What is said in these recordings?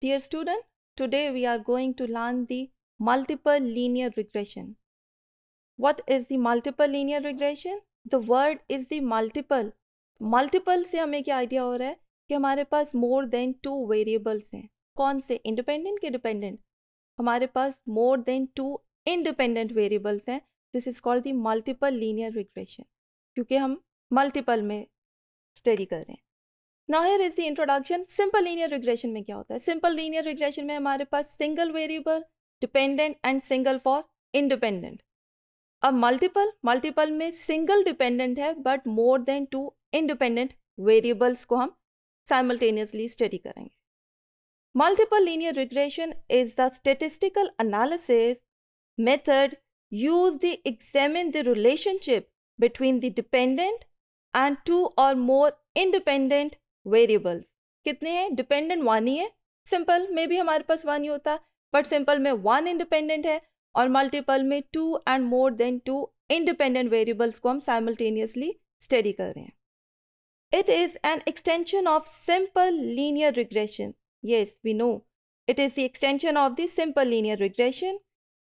Dear student, today we are going to learn the multiple linear regression. What is the multiple linear regression? The word is the multiple. Multiple से हमें क्या idea हो रहा है कि हमारे पास more than two variables हैं कौन से independent के dependent हमारे पास more than two independent variables हैं This is called the multiple linear regression. क्योंकि हम multiple में study कर रहे हैं now here is the introduction simple linear regression में क्या होता है सिंपल लीनियर रिग्रेशन में हमारे पास single variable dependent and single for independent अब मल्टीपल मल्टीपल में सिंगल डिपेंडेंट है but more than two independent variables को हम साइमल्टेनियसली स्टडी करेंगे multiple linear regression is the statistical analysis method used to examine the relationship between the dependent and two or more independent variables कितने हैं dependent one ही है simple में भी हमारे पास one ही होता बट सिंपल में वन इंडिपेंडेंट है और मल्टीपल में two and more than two independent variables को हम साइमल्टेनियसली स्टडी कर रहे हैं it is an extension of simple linear regression ये we know it is the extension of the simple linear regression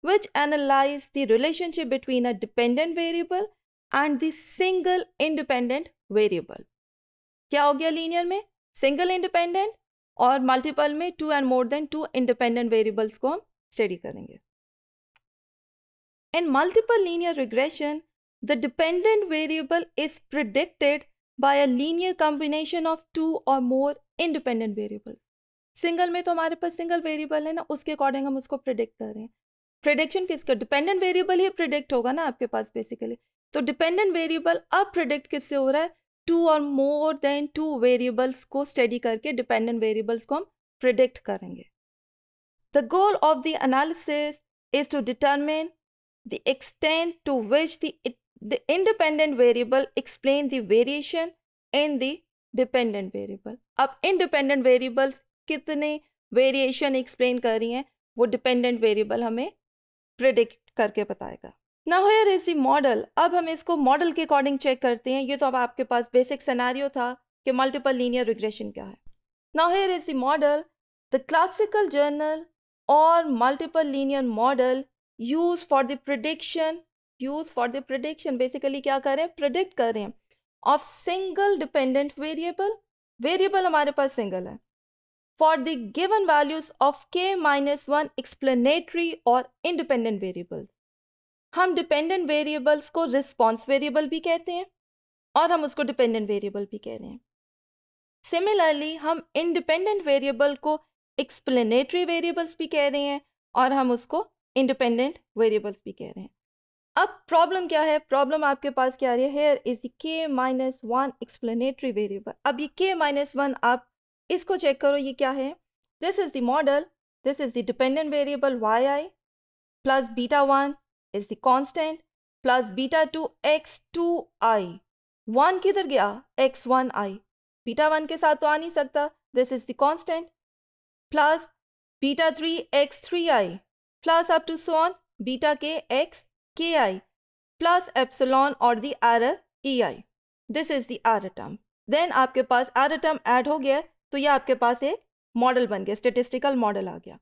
which analyse the relationship between a dependent variable and single single independent variable क्या हो गया linear में single independent और multiple में two and more than two independent variables को हम study करेंगे in multiple linear regression the dependent variable is predicted by a linear combination of two or more independent variable single में तो हमारे पास single variable है ना उसके अकॉर्डिंग हम उसको प्रिडिक्ट कर रहे हैं प्रिडिक्शन किसका डिपेंडेंट वेरिएबल ही प्रिडिक्ट होगा ना आपके पास बेसिकली तो डिपेंडेंट वेरिएबल अब प्रिडिक्ट किससे हो रहा है two or more than two variables को स्टडी करके डिपेंडेंट वेरिएबल्स को हम प्रिडिक्ट करेंगे the goal of the analysis is to determine the extent to which the independent variable explain the variation in the dependent variable अब independent variables कितने variation explain कर रही हैं वो डिपेंडेंट वेरिएबल हमें प्रिडिक्ट करके बताएगा ना हो यार ऐसी मॉडल अब हम इसको मॉडल के अकॉर्डिंग चेक करते हैं ये तो अब आपके पास बेसिक सैनारियो था कि मल्टीपल लीनियर रिग्रेशन क्या है ना हो यार ऐसी model the classical general or multiple linear model use for the prediction use for the prediction basically क्या करें प्रडिक्ट करें of single dependent variable variable हमारे पास सिंगल है for the given values of K minus one explanatory or independent variables हम dependent variables को response variable भी कहते हैं और हम उसको डिपेंडेंट वेरिएबल भी कह रहे हैं सिमिलरली हम इंडिपेंडेंट वेरिएबल को एक्सप्लेनेटरी वेरिएबल्स भी कह रहे हैं और हम उसको इंडिपेंडेंट वेरिएबल्स भी कह रहे हैं अब प्रॉब्लम क्या है प्रॉब्लम आपके पास क्या आ रही है here is the K minus one explanatory variable अब ये के माइनस वन आप इसको चेक करो ये क्या है this is the model this is the dependent variable Y I plus beta one is the constant plus beta 2 x 2 i one किधर गया x वन आई बीटा वन के साथ तो आ नहीं सकता this is the constant plus beta three X three I plus up to so on beta K X K I plus epsilon और the error E I this is the are term then आपके पास are term add हो गया तो ये आपके पास एक model बन गया स्टेटिस्टिकल मॉडल आ गया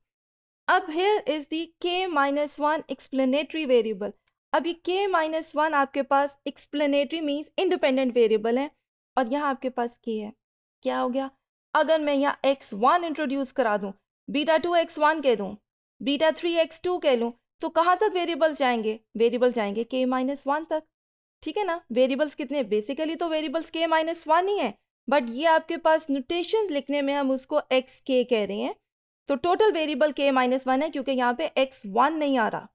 अब here is the k minus one explanatory variable अब ये k माइनस वन आपके पास एक्सप्लेनेटरी मीन्स इंडिपेंडेंट वेरिएबल है और यहाँ आपके पास k है क्या हो गया अगर मैं यहाँ एक्स वन इंट्रोड्यूस करा दूँ बीटा टू एक्स वन कह दूँ बीटा थ्री एक्स टू कह लूँ तो कहाँ तक वेरिएबल्स जाएंगे वेरिएबल जाएंगे के माइनस वन तक ठीक है ना वेरिएबल्स कितने बेसिकली तो वेरिएबल्स के माइनस वन ही है बट ये आपके पास न्यूटेशन लिखने में हम उसको एक्स के कह रहे हैं तो total variable K minus one है क्योंकि यहाँ पे एक्स वन नहीं आ रहा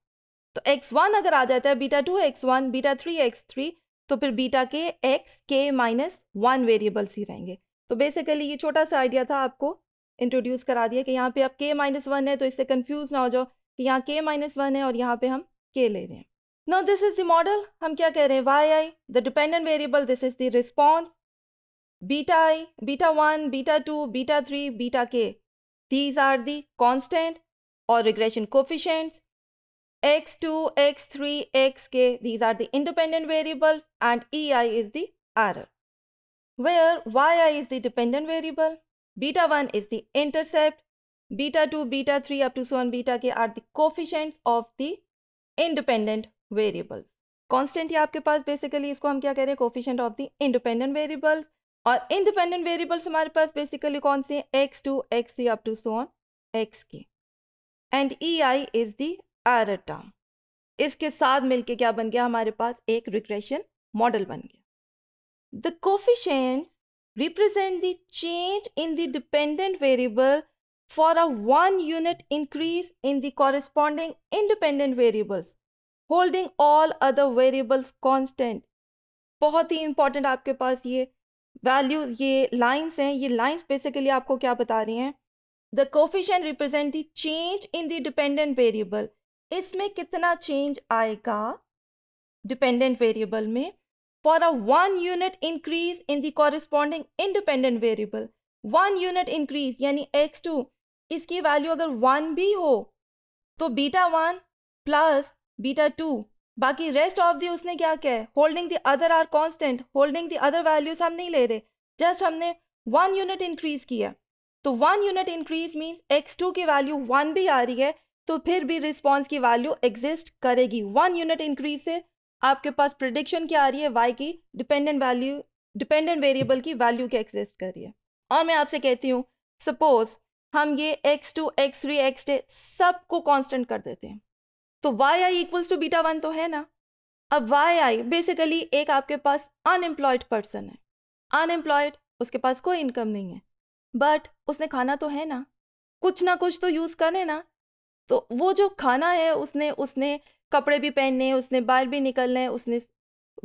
तो एक्स वन अगर आ जाता है beta two X one beta three X three तो फिर बीटा के एक्स के माइनस वन वेरिएबल्स ही रहेंगे तो बेसिकली ये छोटा सा आइडिया था आपको इंट्रोड्यूस करा दिया कि यहाँ पे आप के माइनस वन है तो इससे कन्फ्यूज ना हो जाओ कि यहाँ के माइनस वन है और यहाँ पे हम के ले रहे हैं no this is the model हम क्या कह रहे हैं Y I the dependent variable this is the response beta I beta one beta two beta three beta K These are the constant or regression coefficients. x2, x3, xk, these are the independent variables and ei is the error. Where yi is the dependent variable, beta 1 is the intercept, beta 2, beta 3 up to so on beta k are the coefficients of the independent variables. constant ही आपके पास basically इसको हम क्या कह रहे हैं coefficient of the independent variables और इंडिपेंडेंट वेरिएबल्स हमारे पास बेसिकली कौन से हैं X two X three up to so on X K and E I is the error term इसके साथ मिलके क्या बन गया हमारे पास एक रिग्रेशन मॉडल बन गया the coefficient represent the change in the dependent variable for a one unit increase in the corresponding independent variables holding all other variables constant बहुत ही इंपॉर्टेंट आपके पास ये वैल्यूज ये लाइंस हैं ये लाइंस बेसिकली आपको क्या बता रही हैं the coefficient represent the change in the dependent variable इसमें कितना चेंज आएगा डिपेंडेंट वेरिएबल में for a one unit increase in the corresponding independent variable one unit increase यानी एक्स टू इसकी वैल्यू अगर वन भी हो तो beta one plus beta two बाकी रेस्ट ऑफ दी उसने क्या क्या है holding the other are constant holding the other values हम नहीं ले रहे जस्ट हमने वन यूनिट इंक्रीज किया तो one unit increase means X two की वैल्यू वन भी आ रही है तो फिर भी रिस्पॉन्स की वैल्यू एग्जिस्ट करेगी वन यूनिट इंक्रीज से आपके पास प्रडिक्शन क्या आ रही है वाई की डिपेंडेंट वैल्यू डिपेंडेंट वेरिएबल की वैल्यू क्या एग्जिस्ट कर रही है और मैं आपसे कहती हूँ सपोज हम ये X two X three X डे सबको कॉन्स्टेंट कर देते हैं तो Y I equals to beta one तो है ना अब वाई आई बेसिकली एक आपके पास अनएम्प्लॉयड पर्सन है अनएम्प्लॉयड उसके पास कोई इनकम नहीं है बट उसने खाना तो है ना कुछ ना कुछ तो यूज़ करने ना तो वो जो खाना है उसने उसने कपड़े भी पहनने उसने बाहर भी निकलने उसने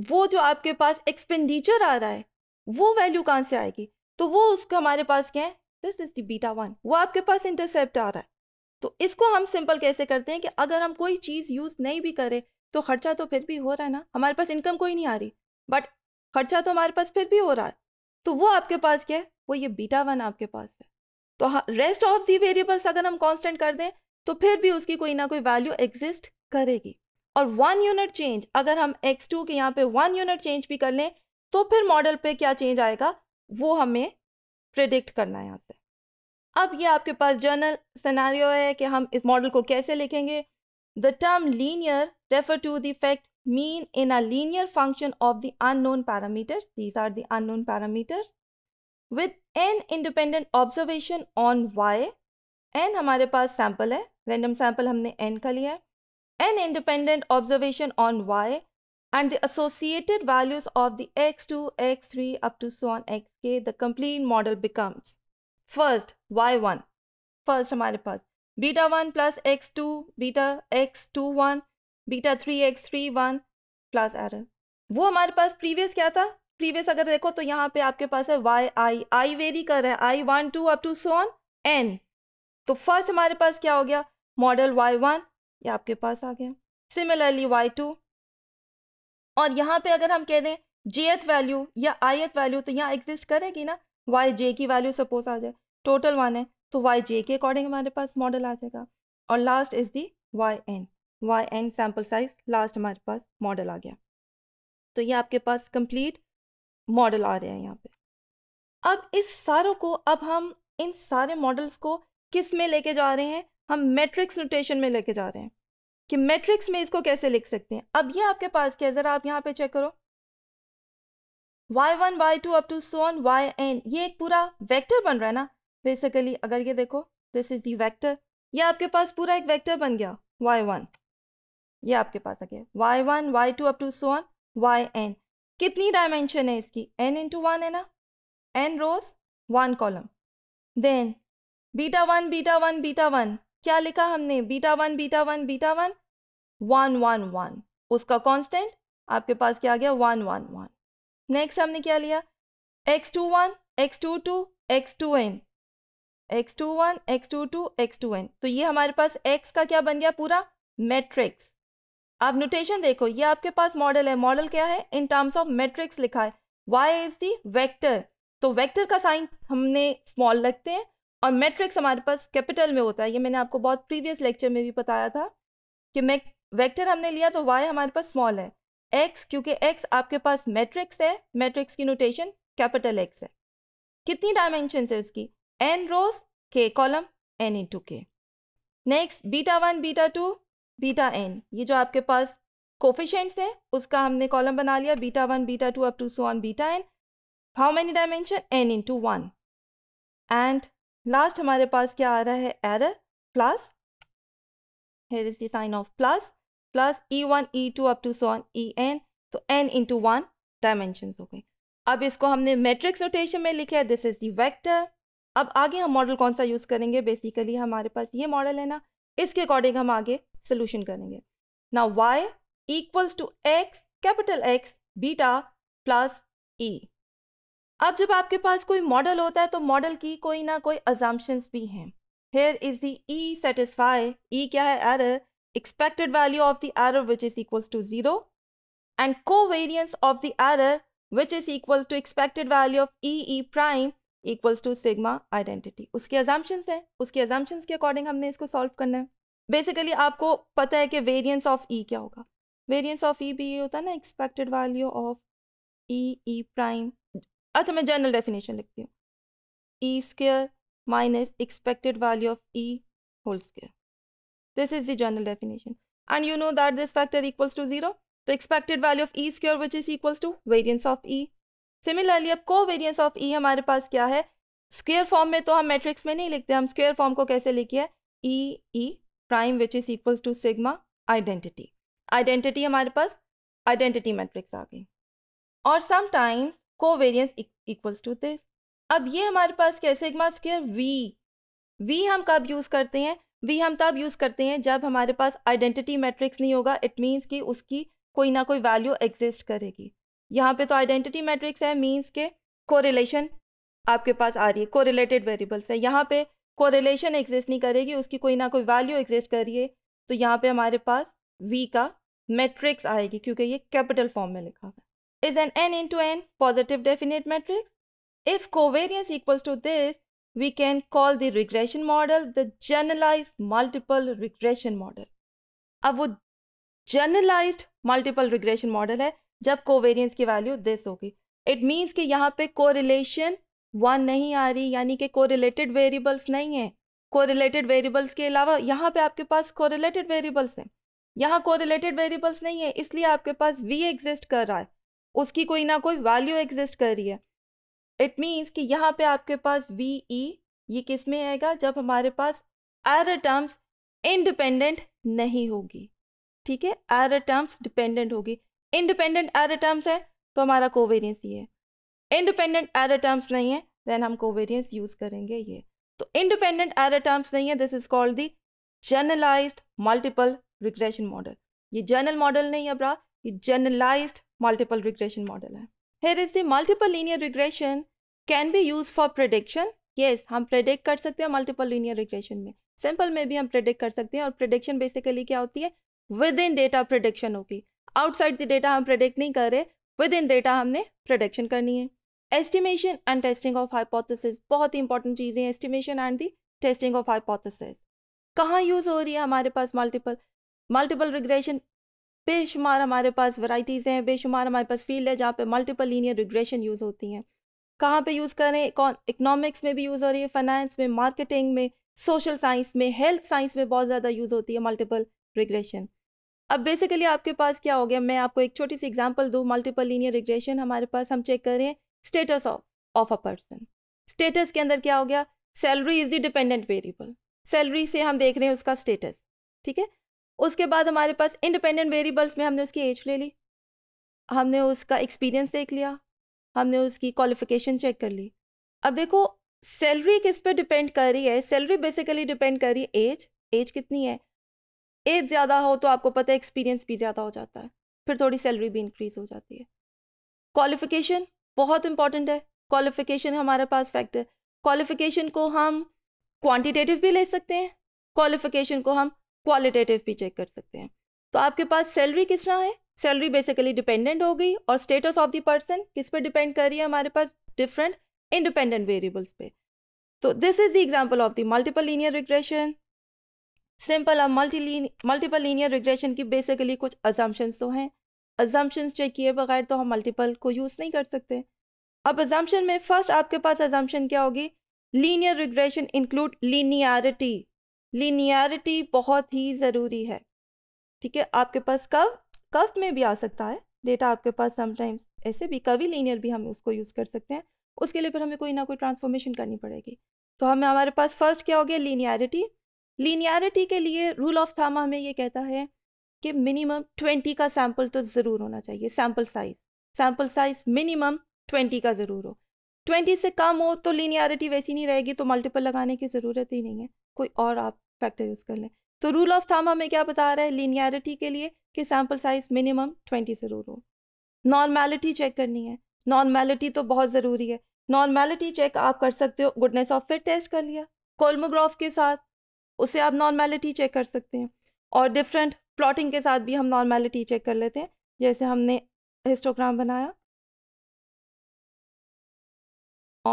वो जो आपके पास एक्सपेंडिचर आ रहा है वो वैल्यू कहाँ से आएगी तो वो उसका हमारे पास क्या है this is the beta one वो आपके पास इंटरसेप्ट आ रहा है तो इसको हम सिंपल कैसे करते हैं कि अगर हम कोई चीज़ यूज़ नहीं भी करें तो खर्चा तो फिर भी हो रहा है ना हमारे पास इनकम कोई नहीं आ रही बट खर्चा तो हमारे पास फिर भी हो रहा है तो वो आपके पास क्या है वो ये बीटा वन आपके पास है तो रेस्ट ऑफ दी वेरिएबल्स अगर हम कांस्टेंट कर दें तो फिर भी उसकी कोई ना कोई वैल्यू एग्जिस्ट करेगी और वन यूनिट चेंज अगर हम एक्स टू के यहाँ पे वन यूनिट चेंज भी कर लें तो फिर मॉडल पे क्या चेंज आएगा वो हमें प्रिडिक्ट करना है यहाँ से अब ये आपके पास जर्नल सनारियो है कि हम इस मॉडल को कैसे लिखेंगे the term linear refer to the fact mean in a linear function of the unknown parameters these are the unknown parameters with N independent observation on Y N हमारे पास सैम्पल है रेंडम सैम्पल हमने N का लिया है N independent observation on Y and the associated values of the X two X three up to so on X K the complete model becomes first Y one first हमारे पास beta one plus X two beta X two one beta three X three one plus error वो हमारे पास previous क्या था previous अगर देखो तो यहाँ पे आपके पास है वाई आई आई वेरी कर रहा है I one two up to so on N तो फर्स्ट हमारे पास क्या हो गया मॉडल वाई वन ये आपके पास आ गया सिमिलरली वाई टू और यहाँ पे अगर हम कह दें जी एथ वैल्यू या आई एथ वैल्यू तो यहाँ एग्जिस्ट करेगी ना वाई जे की वैल्यू सपोज आ जाए टोटल वन है तो वाई जे के अकॉर्डिंग हमारे पास मॉडल आ जाएगा और last is the Y N Y N sample size last हमारे पास मॉडल आ गया तो ये आपके पास कंप्लीट मॉडल आ रहे हैं यहाँ पे अब इस सारों को अब हम इन सारे मॉडल्स को किस में लेके जा रहे हैं हम मैट्रिक्स नोटेशन में लेके जा रहे हैं कि मैट्रिक्स में इसको कैसे लिख सकते हैं अब ये आपके पास क्या है ज़रा आप यहाँ पे चेक करो y1, y2 up to so on, yn ये एक पूरा वेक्टर बन रहा है ना बेसिकली अगर ये देखो दिस इज दी वेक्टर ये आपके पास पूरा एक वेक्टर बन गया y1 ये आपके पास आ गया y1, y2 up to so on, yn कितनी डायमेंशन है इसकी n इंटू वन है ना n rows one column then beta one beta one beta one क्या लिखा हमने beta one beta one beta one one one one उसका constant आपके पास क्या आ गया वन वन वन नेक्स्ट हमने क्या लिया X two one X two two X two N X two one X two two X two N तो ये हमारे पास एक्स का क्या बन गया पूरा मैट्रिक्स आप नोटेशन देखो ये आपके पास मॉडल है मॉडल क्या है इन टर्म्स ऑफ मैट्रिक्स लिखा है वाई इज दी वेक्टर तो वेक्टर का साइन हमने स्मॉल रखते हैं और मैट्रिक्स हमारे पास कैपिटल में होता है ये मैंने आपको बहुत प्रीवियस लेक्चर में भी बताया था कि मैं वेक्टर हमने लिया तो वाई हमारे पास स्मॉल है एक्स क्योंकि एक्स आपके पास मैट्रिक्स है मैट्रिक्स की नोटेशन कैपिटल एक्स है कितनी डायमेंशन है उसकी N rows K column N into K next beta one beta two beta N ये जो आपके पास कोफिशेंट्स हैं उसका हमने कॉलम बना लिया beta one beta two up to on beta N how many dimension N into one and last हमारे पास क्या आ रहा है error plus here is the sign of plus plus E one E two up to so on E N तो N into one dimension हो गई अब इसको हमने मैट्रिक्स नोटेशन में लिखा है दिस इज दी वेक्टर अब आगे हम मॉडल कौन सा यूज़ करेंगे बेसिकली हमारे पास ये मॉडल है ना इसके अकॉर्डिंग हम आगे सोल्यूशन करेंगे ना Y equals to X capital X beta plus E अब जब आपके पास कोई मॉडल होता है तो मॉडल की कोई ना कोई अजाम्पन्स भी हैं here is the E satisfy E क्या है error expected value of the error which is equals to 0 and covariance of the error which is equal to expected value of e e prime equals to sigma identity uske assumptions हैं uske assumptions ke according humne isko solve karna hai basically aapko pata hai ki variance of e kya hoga variance of e bhi ये होता है ना expected value of E E prime अच्छा मैं general definition लिखती हूँ E square minus expected value of E whole square This is the general definition. And you know that this factor equals to 0. The expected value of E square which is equals to variance of E. Similarly अब covariance of E हमारे पास क्या है square form में तो हम matrix में नहीं लिखते हम स्क्वेयर फॉर्म को कैसे लिखिए E E prime which is equals to sigma identity identity हमारे पास आइडेंटिटी मैट्रिक्स आ गई और समटाइम्स को वेरियंस इक्वल्स टू दिस अब ये हमारे पास क्या सिग्मा स्क्वेयर वी वी हम कब यूज़ करते हैं वी हम तब यूज़ करते हैं जब हमारे पास आइडेंटिटी मैट्रिक्स नहीं होगा इट मीन्स कि उसकी कोई ना कोई वैल्यू एग्जिस्ट करेगी यहाँ पे तो आइडेंटिटी मैट्रिक्स है मीन्स के कोरिलेशन आपके पास आ रही है कोरिलेटेड वेरिएबल्स है यहाँ पे कोरिलेशन एग्जिस्ट नहीं करेगी उसकी कोई ना कोई वैल्यू एग्जिस्ट करिए तो यहाँ पे हमारे पास वी का मैट्रिक्स आएगी क्योंकि ये कैपिटल फॉर्म में लिखा हुआ है is an N into N positive definite matrix if covariance equals to this we can call the regression model the generalized multiple regression model. अब वो generalized multiple regression model है जब covariance की value this होगी it means कि यहाँ पे correlation one नहीं आ रही यानी कि कोरिलेटेड वेरिएबल्स नहीं है कोरिलेटेड वेरिएबल्स के अलावा यहाँ पे आपके पास कोरिलेटेड वेरिएबल्स हैं यहाँ कोरिलेटेड वेरिएबल्स नहीं है इसलिए आपके पास v एग्जिस्ट कर रहा है उसकी कोई ना कोई वैल्यू एग्जिस्ट कर रही है इट मीन्स कि यहाँ पे आपके पास वी ई e, ये किस में आएगा जब हमारे पास एर टर्म्स इंडिपेंडेंट नहीं होगी ठीक है एर टर्म्स डिपेंडेंट होगी इंडिपेंडेंट एर टर्म्स है तो हमारा कोवेरियंस ये है इंडिपेंडेंट एर टर्म्स नहीं है देन हम कोवेरियंस यूज़ करेंगे ये तो इंडिपेंडेंट एर टर्म्स नहीं है this is called the generalized multiple regression model ये जर्नल मॉडल नहीं अब रहा ये जर्नलाइज मल्टीपल रिग्रेशन मॉडल है here is the multiple linear regression can be used for prediction yes हम predict कर सकते हैं multiple linear regression में simple में भी हम predict कर सकते हैं और prediction basically क्या होती है within data prediction होगी outside the data हम predict नहीं कर रहे within data हमने prediction करनी है estimation and testing of hypothesis बहुत ही important चीज़ें हैं estimation and the testing of hypothesis कहाँ यूज़ हो रही है हमारे पास multiple multiple regression बेशुमार हमारे पास वराइटीज हैं बेशुमार हमारे पास फील्ड है जहाँ पे मल्टीपल लीनियर रिग्रेशन यूज़ होती हैं कहाँ पे यूज़ करें कौन इकनॉमिक्स में भी यूज़ हो रही है फाइनेंस में मार्केटिंग में सोशल साइंस में हेल्थ साइंस में बहुत ज़्यादा यूज़ होती है मल्टीपल रिग्रेशन अब बेसिकली आपके पास क्या हो गया मैं आपको एक छोटी सी एग्जाम्पल दूँ मल्टीपल लीनियर रिग्रेशन हमारे पास हम चेक करें status of of a person status के अंदर क्या हो गया salary is the dependent variable salary से हम देख रहे हैं उसका स्टेटस ठीक है उसके बाद हमारे पास इंडिपेंडेंट वेरिएबल्स में हमने उसकी एज ले ली हमने उसका एक्सपीरियंस देख लिया हमने उसकी क्वालिफिकेशन चेक कर ली अब देखो सैलरी किस पे डिपेंड कर रही है सैलरी बेसिकली डिपेंड कर रही है एज एज कितनी है एज ज़्यादा हो तो आपको पता है एक्सपीरियंस भी ज़्यादा हो जाता है फिर थोड़ी सैलरी भी इंक्रीज़ हो जाती है क्वालिफिकेशन बहुत इंपॉर्टेंट है क्वालिफिकेशन हमारे पास फैक्ट है क्वालिफिकेशन को हम क्वांटिटेटिव भी ले सकते हैं क्वालिफिकेशन को हम क्वालिटेटिव भी चेक कर सकते हैं तो आपके पास सैलरी किस है सैलरी बेसिकली डिपेंडेंट हो गई और स्टेटस ऑफ द पर्सन किस पर डिपेंड कर रही है हमारे पास डिफरेंट इंडिपेंडेंट वेरिएबल्स पे तो this is the example of the multiple linear regression simple अब मल्टी मल्टीपल लीनियर रिग्रेशन की बेसिकली कुछ अजम्पन्स तो हैं अजम्पन्स चेक किए बगैर तो हम मल्टीपल को यूज़ नहीं कर सकते अब एजम्पन में फर्स्ट आपके पास एजम्पन क्या होगी linear regression include linearity linearity बहुत ही ज़रूरी है ठीक है आपके पास कव कव में भी आ सकता है डेटा आपके पास समटाइम्स ऐसे भी कवी लीनियर भी हम उसको यूज़ कर सकते हैं उसके लिए फिर हमें कोई ना कोई ट्रांसफॉर्मेशन करनी पड़ेगी तो हमें हमारे पास फर्स्ट क्या हो गया लीनियरिटी लीनियरिटी के लिए रूल ऑफ थामा हमें ये कहता है कि मिनिमम ट्वेंटी का सैम्पल तो ज़रूर होना चाहिए sample size sample size minimum twenty का ज़रूर हो ट्वेंटी से कम हो तो लीनियरिटी वैसी नहीं रहेगी तो मल्टीपल लगाने की ज़रूरत ही नहीं है कोई और आप फैक्टर यूज़ कर लें तो रूल ऑफ थम हमें क्या बता रहा है लीनियरिटी के लिए कि सैम्पल साइज मिनिमम ट्वेंटी ज़रूर हो नॉर्मेलिटी चेक करनी है नॉर्मेलिटी तो बहुत ज़रूरी है नॉर्मेलिटी चेक आप कर सकते हो गुडनेस ऑफ फिट टेस्ट कर लिया कोलमोग्राफ के साथ उसे आप नॉर्मेलिटी चेक कर सकते हैं और डिफरेंट प्लॉटिंग के साथ भी हम नॉर्मेलिटी चेक कर लेते हैं जैसे हमने हिस्टोग्राम बनाया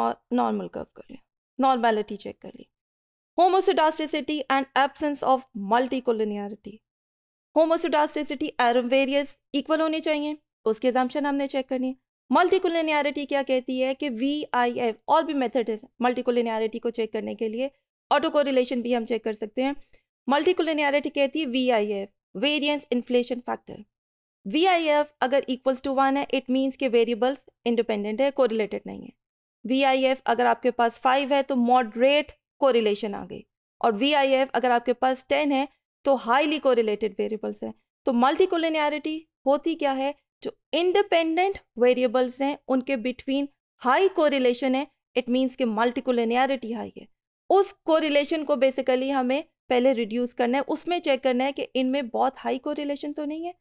और नॉर्मल कर्व कर लिया नॉर्मेलिटी चेक कर ली homoscedasticity and absence of multicollinearity homoscedasticity error variance equal होनी चाहिए उसकी एग्जाम्पन हमने चेक करनी है मल्टीकोलिनियरिटी क्या कहती है कि वी आई एफ और भी मेथड है मल्टीकोलिनियरिटी को चेक करने के लिए ऑटो को रिलेशन भी हम चेक कर सकते हैं मल्टीकोलिनियरिटी कहती है V I F variance inflation factor V I F अगर इक्वल्स टू वन है इट मीन्स के वेरिएबल्स इंडिपेंडेंट है कोरिलेटेड नहीं है वी आई एफ अगर आपके पास फाइव है तो मॉडरेट कोरिलेशन आ गई और वी अगर आपके पास टेन है तो हाईली कोरिलेटेड वेरिएबल्स हैं तो मल्टी कोलिनियरिटी होती क्या है जो इंडिपेंडेंट वेरिएबल्स हैं उनके बिटवीन हाई कोरिलेशन है इट मीन्स कि मल्टी कोलिनियरिटी हाई है उस कोरिलेशन को बेसिकली हमें पहले रिड्यूस करना है उसमें चेक करना है कि इनमें बहुत हाई कोरिलेशन तो नहीं है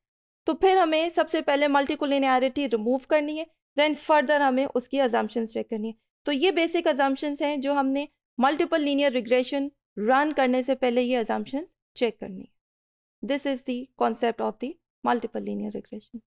तो फिर हमें सबसे पहले मल्टी कोलिनियरिटी रिमूव करनी है देन फर्दर हमें उसकी अजाम्पन्स चेक करनी है तो ये बेसिक अजाम्पन्स हैं जो हमने मल्टीपल लीनियर रिग्रेशन रन करने से पहले ये एजाम्पन्स चेक करनी this is the concept of the multiple linear regression